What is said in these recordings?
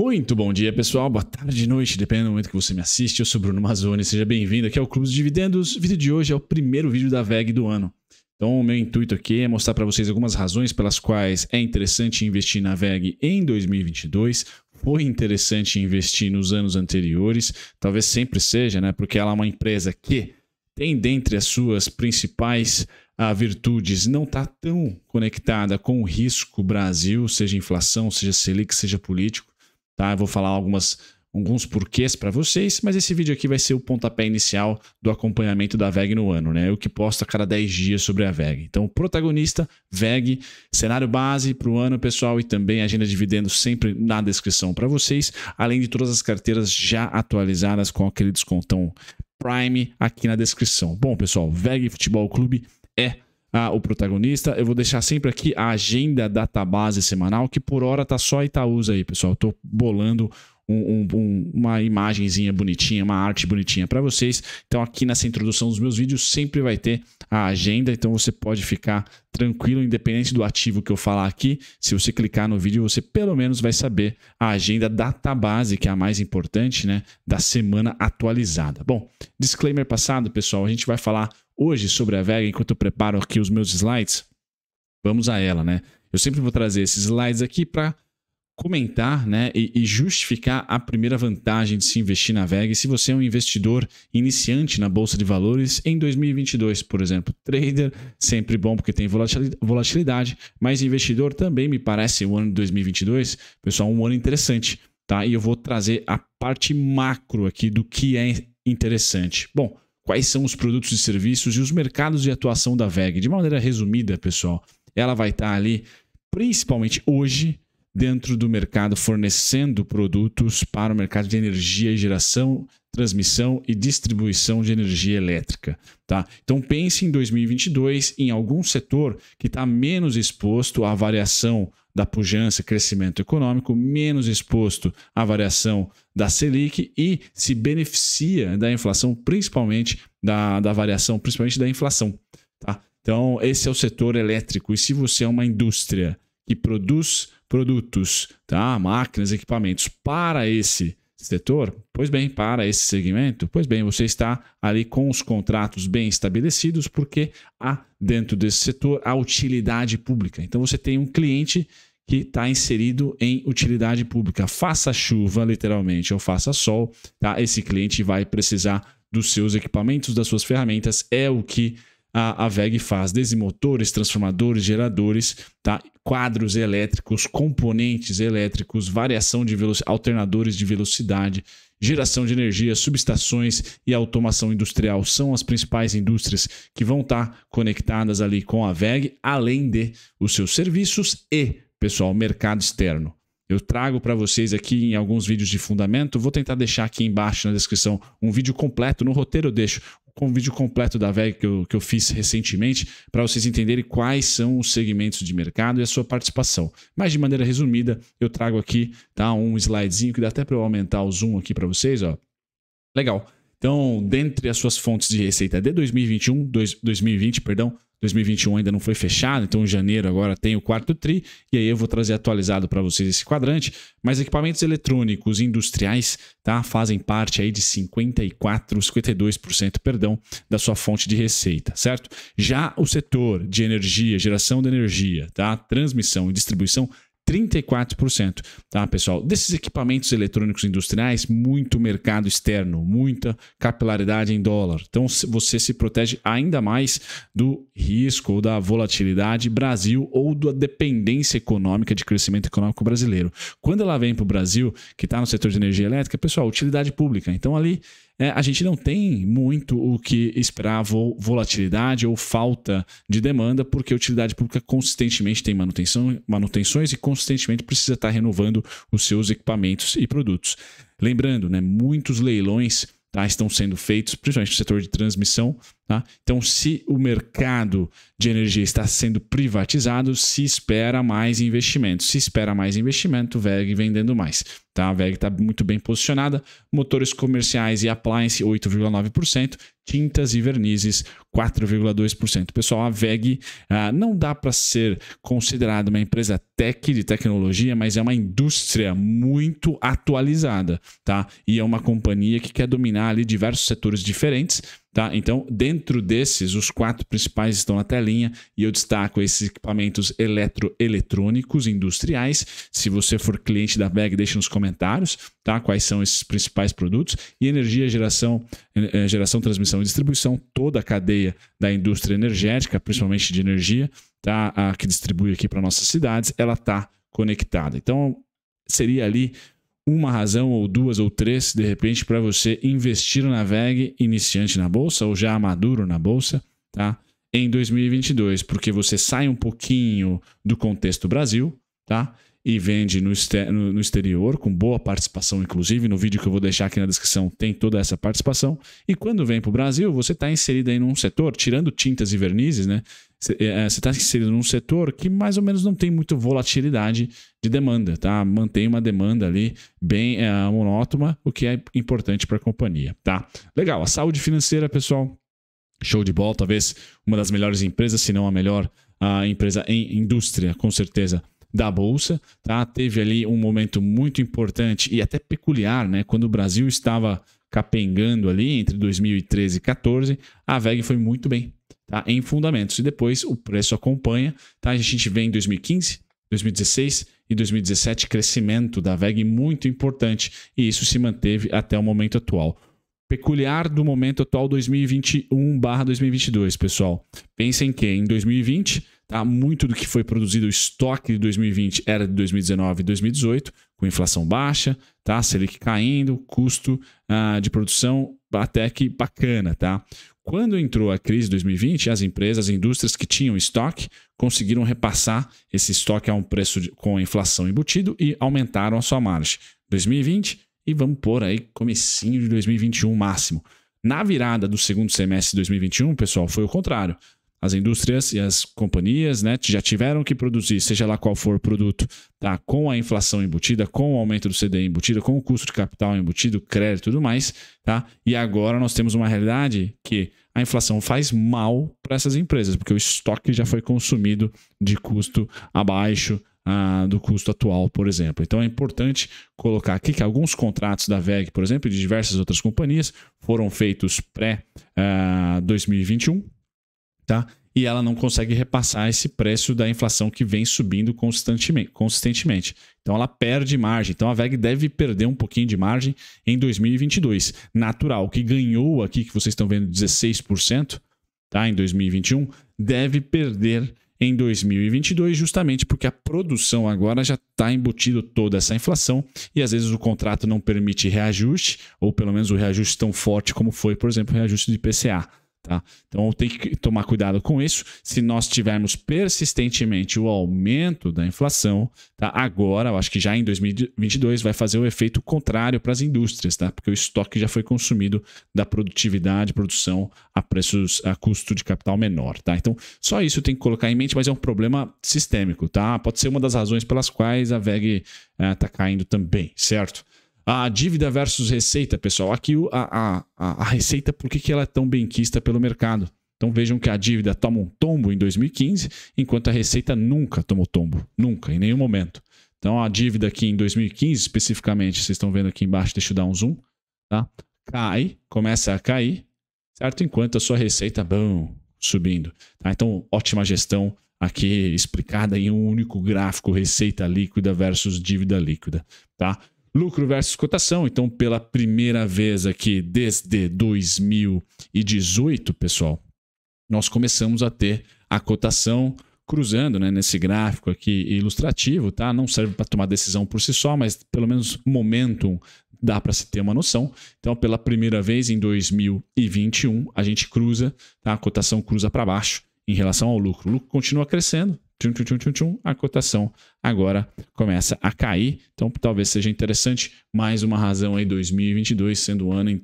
Muito bom dia, pessoal. Boa tarde, noite, depende do momento que você me assiste. Eu sou Bruno Mazzoni, seja bem-vindo aqui ao Clube dos Dividendos. O vídeo de hoje é o primeiro vídeo da VEG do ano. Então, o meu intuito aqui é mostrar para vocês algumas razões pelas quais é interessante investir na VEG em 2022. Foi interessante investir nos anos anteriores, talvez sempre seja, né? Porque ela é uma empresa que tem dentre as suas principais ah, virtudes não está tão conectada com o risco Brasil, seja inflação, seja Selic, seja político. Tá? Eu vou falar algumas, alguns porquês para vocês, mas esse vídeo aqui vai ser o pontapé inicial do acompanhamento da VEG no ano, né? Eu que posto a cada 10 dias sobre a VEG. Então, protagonista, VEG, cenário base para o ano, pessoal, e também agenda de dividendos sempre na descrição para vocês, além de todas as carteiras já atualizadas com aquele descontão Prime aqui na descrição. Bom, pessoal, VEG Futebol Clube é ah, o protagonista. Eu vou deixar sempre aqui a agenda database semanal, que por hora tá só Itaúsa aí, pessoal. Eu tô bolando um, um, uma imagenzinha bonitinha, uma arte bonitinha para vocês. Então, aqui nessa introdução dos meus vídeos, sempre vai ter a agenda. Então, você pode ficar tranquilo, independente do ativo que eu falar aqui. Se você clicar no vídeo, você pelo menos vai saber a agenda database, que é a mais importante, né? Da semana atualizada. Bom, disclaimer passado, pessoal, a gente vai falar Hoje, sobre a Vega, enquanto eu preparo aqui os meus slides, vamos a ela, né? Eu sempre vou trazer esses slides aqui para comentar né, e, e, justificar a primeira vantagem de se investir na VEG se você é um investidor iniciante na Bolsa de Valores em 2022, por exemplo. Trader, sempre bom porque tem volatilidade, mas investidor também me parece o ano de 2022, pessoal, um ano interessante. Tá? E eu vou trazer a parte macro aqui do que é interessante. Bom, quais são os produtos e serviços e os mercados de atuação da VEG. De maneira resumida, pessoal, ela vai estar ali, principalmente hoje, dentro do mercado, fornecendo produtos para o mercado de energia e geração, transmissão e distribuição de energia elétrica. Tá? Então pense em 2022 em algum setor que está menos exposto à variação da pujança crescimento econômico, menos exposto à variação da Selic e se beneficia da inflação, principalmente da, da variação, principalmente da inflação. Tá? Então, esse é o setor elétrico. E se você é uma indústria que produz produtos, tá? máquinas, equipamentos para esse setor, pois bem, para esse segmento, pois bem, você está ali com os contratos bem estabelecidos, porque há dentro desse setor a utilidade pública. Então você tem um cliente que está inserido em utilidade pública. Faça chuva, literalmente, ou faça sol, tá? Esse cliente vai precisar dos seus equipamentos, das suas ferramentas, é o que a, a VEG faz, desde motores, transformadores, geradores, tá? quadros elétricos, componentes elétricos, variação de alternadores de velocidade, geração de energia, subestações e automação industrial são as principais indústrias que vão estar tá conectadas ali com a VEG, além de os seus serviços e, pessoal, mercado externo. Eu trago para vocês aqui em alguns vídeos de fundamento. Vou tentar deixar aqui embaixo na descrição um vídeo completo. No roteiro eu deixo com o vídeo completo da VEG que eu, que eu fiz recentemente, para vocês entenderem quais são os segmentos de mercado e a sua participação. Mas de maneira resumida, eu trago aqui tá, um slidezinho que dá até para eu aumentar o zoom aqui para vocês. Ó. Legal. Então, dentre as suas fontes de receita de 2021, dois, 2020, perdão, 2021 ainda não foi fechado, então em janeiro agora tem o quarto TRI, e aí eu vou trazer atualizado para vocês esse quadrante. Mas equipamentos eletrônicos industriais tá, fazem parte aí de 54, 52%, perdão, da sua fonte de receita, certo? Já o setor de energia, geração de energia, tá, transmissão e distribuição 34%, tá, pessoal? Desses equipamentos eletrônicos industriais, muito mercado externo, muita capilaridade em dólar. Então você se protege ainda mais do risco ou da volatilidade Brasil ou da dependência econômica de crescimento econômico brasileiro. Quando ela vem para o Brasil, que está no setor de energia elétrica, pessoal, utilidade pública. Então ali é, a gente não tem muito o que esperar volatilidade ou falta de demanda, porque a utilidade pública consistentemente tem manutenção, manutenções e consistentemente precisa estar renovando os seus equipamentos e produtos. Lembrando, né, muitos leilões tá, estão sendo feitos, principalmente no setor de transmissão, Tá? Então, se o mercado de energia está sendo privatizado, se espera mais investimento. Se espera mais investimento, VEG vendendo mais. Tá? A VEG está muito bem posicionada. Motores comerciais e appliance, 8,9%. Tintas e vernizes, 4,2%. Pessoal, a VEG ah, não dá para ser considerada uma empresa tech de tecnologia, mas é uma indústria muito atualizada. Tá? E é uma companhia que quer dominar ali diversos setores diferentes Tá? Então, dentro desses, os quatro principais estão na telinha e eu destaco esses equipamentos eletroeletrônicos industriais. Se você for cliente da Beg deixe nos comentários tá? quais são esses principais produtos. E energia, geração, eh, eh, geração, transmissão e distribuição, toda a cadeia da indústria energética, principalmente de energia, tá? a que distribui aqui para nossas cidades, ela está conectada. Então, seria ali uma razão ou duas ou três, de repente, para você investir na VEG iniciante na bolsa ou já maduro na bolsa, tá? Em 2022, porque você sai um pouquinho do contexto Brasil, tá? e vende no, exter no, no, exterior, com boa participação, inclusive. No vídeo que eu vou deixar aqui na descrição tem toda essa participação. E quando vem para o Brasil, você está inserido aí num setor, tirando tintas e vernizes, né? Você está é, é, inserido num setor que mais ou menos não tem muito volatilidade de demanda, tá? Mantém uma demanda ali bem é, monótona, o que é importante para a companhia, tá? Legal, a saúde financeira, pessoal, show de bola. Talvez uma das melhores empresas, se não a melhor a empresa em indústria, com certeza da bolsa, tá? Teve ali um momento muito importante e até peculiar, né? Quando o Brasil estava capengando ali entre 2013 e 14, a VEG foi muito bem, tá? Em fundamentos e depois o preço acompanha, tá? A gente vê em 2015, 2016 e 2017 crescimento da VEG muito importante e isso se manteve até o momento atual peculiar do momento atual 2021/2022, pessoal. Pensem que em 2020 Tá? Muito do que foi produzido, o estoque de 2020 era de 2019 e 2018, com inflação baixa, tá? Selic caindo, custo ah, de produção até que bacana, tá? Quando entrou a crise de 2020, as empresas, as indústrias que tinham estoque conseguiram repassar esse estoque a um preço de, com a inflação embutido e aumentaram a sua margem. 2020 e vamos pôr aí comecinho de 2021 máximo. Na virada do segundo semestre de 2021, pessoal, foi o contrário. As indústrias e as companhias né, já tiveram que produzir, seja lá qual for o produto, tá, com a inflação embutida, com o aumento do CDI embutido, com o custo de capital embutido, crédito e tudo mais. Tá? E agora nós temos uma realidade que a inflação faz mal para essas empresas, porque o estoque já foi consumido de custo abaixo ah, do custo atual, por exemplo. Então é importante colocar aqui que alguns contratos da VEG, por exemplo, e de diversas outras companhias, foram feitos pré-2021. Ah, tá? E ela não consegue repassar esse preço da inflação que vem subindo constantemente. consistentemente. Então ela perde margem. Então a VEG deve perder um pouquinho de margem em 2022. Natural, que ganhou aqui, que vocês estão vendo 16%, tá? Em 2021, deve perder em 2022, justamente porque a produção agora já está embutido toda essa inflação e às vezes o contrato não permite reajuste, ou pelo menos o reajuste tão forte como foi, por exemplo, o reajuste de PCA. Tá? Então tem que tomar cuidado com isso. Se nós tivermos persistentemente o aumento da inflação, tá? agora, eu acho que já em 2022, vai fazer o efeito contrário para as indústrias, tá? porque o estoque já foi consumido da produtividade, produção a preços a custo de capital menor. Tá? Então só isso tem que colocar em mente, mas é um problema sistêmico. Tá? Pode ser uma das razões pelas quais a VEG está eh, é, caindo também, certo? A dívida versus receita, pessoal. Aqui a, a, a receita, por que, que ela é tão benquista pelo mercado? Então vejam que a dívida toma um tombo em 2015, enquanto a receita nunca tomou tombo. Nunca, em nenhum momento. Então a dívida aqui em 2015, especificamente, vocês estão vendo aqui embaixo, deixa eu dar um zoom, tá? Cai, começa a cair, certo? Enquanto a sua receita, bom, subindo. Tá? Então, ótima gestão aqui explicada em um único gráfico, receita líquida versus dívida líquida, tá? lucro versus cotação. Então, pela primeira vez aqui desde 2018, pessoal, nós começamos a ter a cotação cruzando né, nesse gráfico aqui ilustrativo, tá? Não serve para tomar decisão por si só, mas pelo menos momentum dá para se ter uma noção. Então, pela primeira vez em 2021, a gente cruza, tá? A cotação cruza para baixo em relação ao lucro. O lucro continua crescendo, tchum, tchum, tchum, tchum, a cotação agora começa a cair. Então, talvez seja interessante mais uma razão aí 2022 sendo um ano em,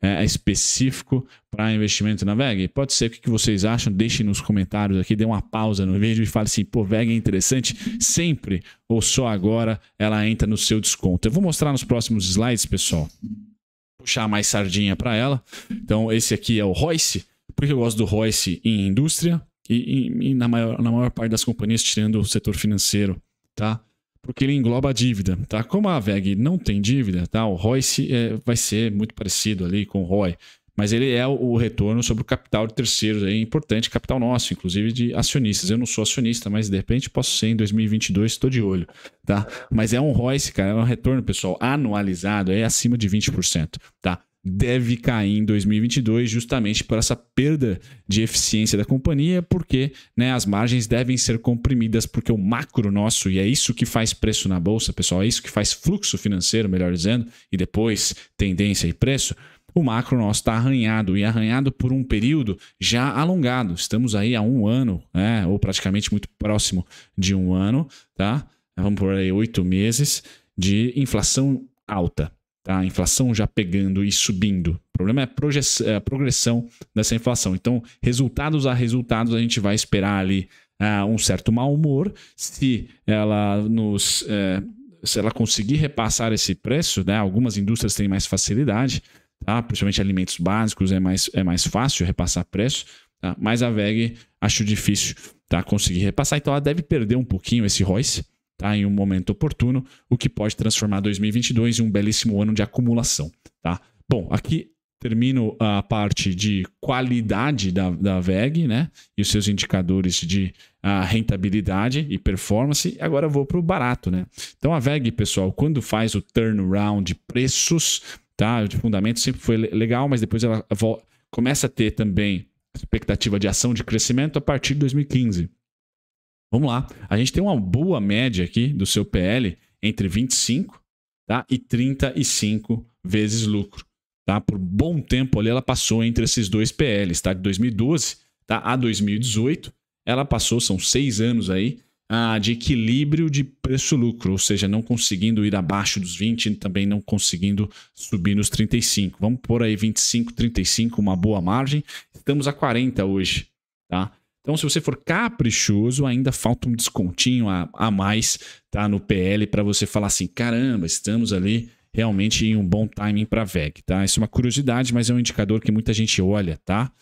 é, específico para investimento na VEG? Pode ser. O que vocês acham? Deixem nos comentários aqui, dê uma pausa no vídeo e fale assim, pô, VEG é interessante sempre ou só agora ela entra no seu desconto. Eu vou mostrar nos próximos slides, pessoal. Puxar mais sardinha para ela. Então, esse aqui é o Royce. Por que eu gosto do Royce em indústria? e, e, e, na, maior, na maior parte das companhias, tirando o setor financeiro, tá? Porque ele engloba a dívida, tá? Como a VEG não tem dívida, tá? O ROI se, é, vai ser muito parecido ali com o ROI, mas ele é o retorno sobre o capital de terceiros, é importante, capital nosso, inclusive de acionistas. Eu não sou acionista, mas de repente posso ser em 2022, estou de olho, tá? Mas é um ROI, cara, é um retorno, pessoal, anualizado, é acima de 20%, tá? deve cair em 2022, justamente por essa perda de eficiência da companhia, porque né, as margens devem ser comprimidas, porque o macro nosso, e é isso que faz preço na bolsa, pessoal, é isso que faz fluxo financeiro, melhor dizendo, e depois tendência e preço. O macro nosso está arranhado e arranhado por um período já alongado. Estamos aí há um ano, né, ou praticamente muito próximo de um ano, tá? Vamos por aí oito meses de inflação alta. Tá? A inflação já pegando e subindo. O problema é, é a, progressão dessa inflação. Então, resultados a resultados, a gente vai esperar ali uh, um certo mau humor. Se ela nos. Uh, se ela conseguir repassar esse preço, né? algumas indústrias têm mais facilidade, tá? principalmente alimentos básicos é mais, é mais fácil repassar preço, tá? mas a VEG acho difícil tá? conseguir repassar, então ela deve perder um pouquinho esse Royce tá? em um momento oportuno, o que pode transformar 2022 em um belíssimo ano de acumulação. Tá? Bom, aqui termino a parte de qualidade da, da VEG né? e os seus indicadores de ah, rentabilidade e performance. Agora vou para o barato. Né? Então, a VEG, pessoal, quando faz o turnaround de preços, tá? de fundamento sempre foi legal, mas depois ela começa a ter também expectativa de ação de crescimento a partir de 2015. Vamos lá. A gente tem uma boa média aqui do seu PL entre 25 tá? e 35 vezes lucro. Tá? Por bom tempo ali ela passou entre esses dois PLs, tá? De 2012 tá? a 2018, ela passou, são seis anos aí, ah, de equilíbrio de preço-lucro, ou seja, não conseguindo ir abaixo dos 20 e também não conseguindo subir nos 35. Vamos por aí 25, 35, uma boa margem. Estamos a 40 hoje, tá? Então, se você for caprichoso, ainda falta um descontinho a, a mais tá no PL para você falar assim: caramba, estamos ali realmente em um bom timing para VEG, tá? Isso é uma curiosidade, mas é um indicador que muita gente olha, tá?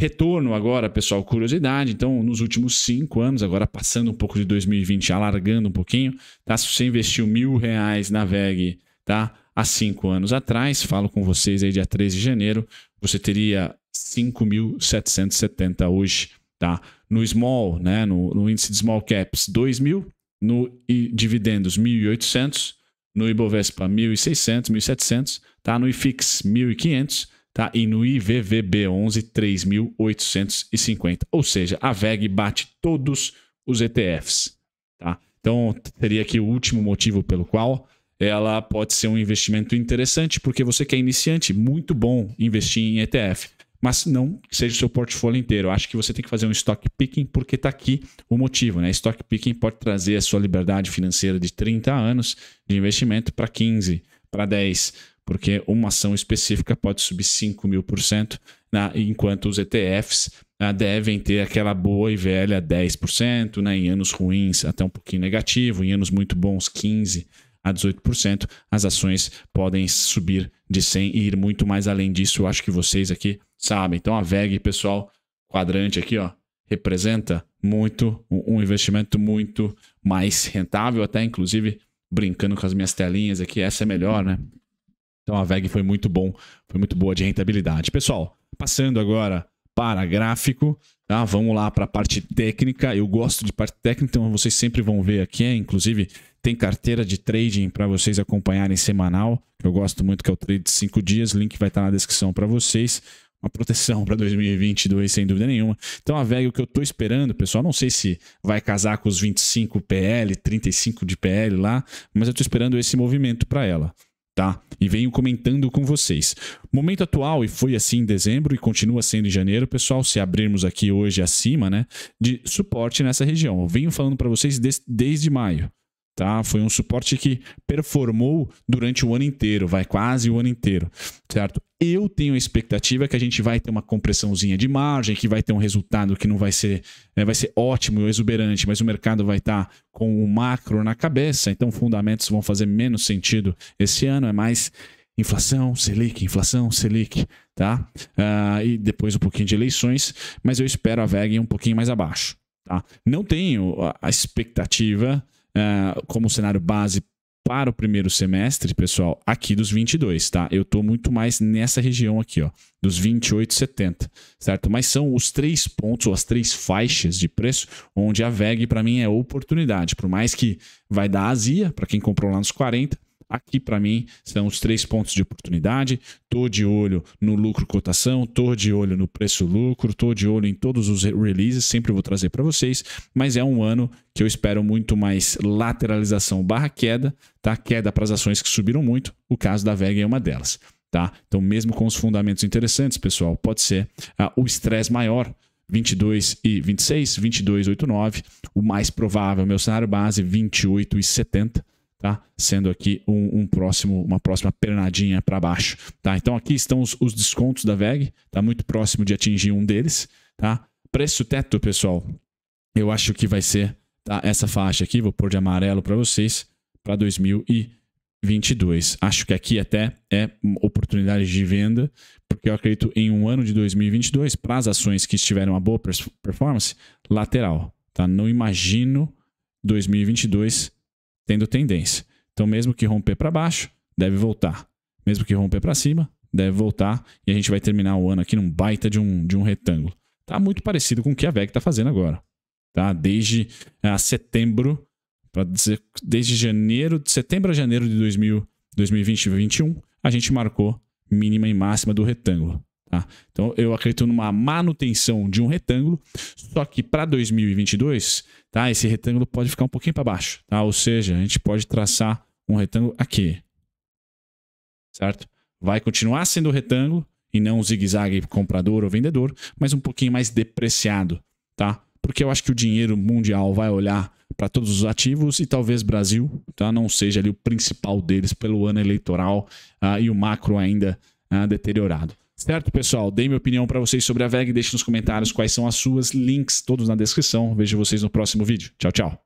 Retorno agora, pessoal, curiosidade. Então, nos últimos cinco anos, agora passando um pouco de 2020, alargando um pouquinho, tá? Se você investiu mil reais na VEG, tá? Há cinco anos atrás, falo com vocês aí dia 13 de janeiro, você teria 5.770 hoje Tá? No small, né, no, no índice de small caps, 2 mil. No e dividendos, 1.800. No Ibovespa, 1.600, 1.700. Tá? No IFIX, 1.500. Tá? E no IVVB11, 3.850. Ou seja, a VEG bate todos os ETFs. Tá? Então, seria aqui o último motivo pelo qual ela pode ser um investimento interessante, porque você que é iniciante, muito bom investir em ETF mas não que seja o seu portfólio inteiro. Eu acho que você tem que fazer um stock picking porque está aqui o motivo. Né? Stock picking pode trazer a sua liberdade financeira de 30 anos de investimento para 15, para 10, porque uma ação específica pode subir 5 mil por cento, né? enquanto os ETFs ah, né, devem ter aquela boa e velha 10%, né? em anos ruins até um pouquinho negativo, em anos muito bons 15% a 18%, as ações podem subir de 100 e ir muito mais além disso. Eu acho que vocês aqui sabe? Então a VEG, pessoal, quadrante aqui, ó, representa muito um investimento muito mais rentável, até inclusive brincando com as minhas telinhas aqui, essa é melhor, né? Então a VEG foi muito bom, foi muito boa de rentabilidade. Pessoal, passando agora para gráfico, tá? Vamos lá para a parte técnica. Eu gosto de parte técnica, então vocês sempre vão ver aqui, é, inclusive tem carteira de trading para vocês acompanharem semanal. Eu gosto muito que é o trade de 5 dias, link vai estar tá na descrição para vocês uma proteção para 2022, sem dúvida nenhuma. Então a VEG, o que eu estou esperando, pessoal, não sei se vai casar com os 25 PL, 35 de PL lá, mas eu estou esperando esse movimento para ela. Tá? E venho comentando com vocês. Momento atual, e foi assim em dezembro e continua sendo em janeiro, pessoal, se abrirmos aqui hoje acima, né, de suporte nessa região. Eu venho falando para vocês desde, desde maio, tá? Foi um suporte que performou durante o ano inteiro, vai quase o ano inteiro, certo? Eu tenho a expectativa que a gente vai ter uma compressãozinha de margem, que vai ter um resultado que não vai ser, né, vai ser ótimo, exuberante, mas o mercado vai estar tá com o macro na cabeça, então fundamentos vão fazer menos sentido esse ano, é mais inflação, Selic, inflação, Selic, tá? Uh, e depois um pouquinho de eleições, mas eu espero a VEG um pouquinho mais abaixo, tá? Não tenho a expectativa uh, como cenário base para o primeiro semestre, pessoal, aqui dos 22, tá? Eu tô muito mais nessa região aqui, ó, dos 28,70, certo? Mas são os três pontos ou as três faixas de preço onde a VEG para mim é oportunidade, por mais que vai dar azia para quem comprou lá nos 40, Aqui para mim são os três pontos de oportunidade. Tô de olho no lucro cotação, tô de olho no preço lucro, tô de olho em todos os releases, sempre vou trazer para vocês, mas é um ano que eu espero muito mais lateralização barra queda, tá? Queda para as ações que subiram muito, o caso da VEG é uma delas, tá? Então mesmo com os fundamentos interessantes, pessoal, pode ser ah, o estresse maior 22 e 26, 22,89, o mais provável, meu cenário base 28 e 70 tá? Sendo aqui um, um, próximo, uma próxima pernadinha para baixo, tá? Então aqui estão os, os descontos da VEG, tá muito próximo de atingir um deles, tá? Preço teto, pessoal, eu acho que vai ser tá? essa faixa aqui, vou pôr de amarelo para vocês, para 2022. Acho que aqui até é oportunidade de venda, porque eu acredito em um ano de 2022, para as ações que tiveram uma boa performance, lateral, tá? Não imagino 2022 tendo tendência. Então, mesmo que romper para baixo, deve voltar. Mesmo que romper para cima, deve voltar. E a gente vai terminar o ano aqui num baita de um, de um retângulo. Tá muito parecido com o que a VEG está fazendo agora. Tá? Desde uh, setembro, para dizer, desde janeiro, de setembro a janeiro de 2000, 2020 e 2021, a gente marcou mínima e máxima do retângulo. Tá? Então eu acredito numa manutenção de um retângulo, só que para 2022, tá? Esse retângulo pode ficar um pouquinho para baixo, tá? Ou seja, a gente pode traçar um retângulo aqui, certo? Vai continuar sendo retângulo e não um zigue-zague comprador ou vendedor, mas um pouquinho mais depreciado, tá? Porque eu acho que o dinheiro mundial vai olhar para todos os ativos e talvez Brasil, tá? Não seja ali o principal deles pelo ano eleitoral uh, e o macro ainda uh, deteriorado. Certo, pessoal? Dei minha opinião para vocês sobre a VEG. Deixe nos comentários quais são as suas. Links todos na descrição. Vejo vocês no próximo vídeo. Tchau, tchau.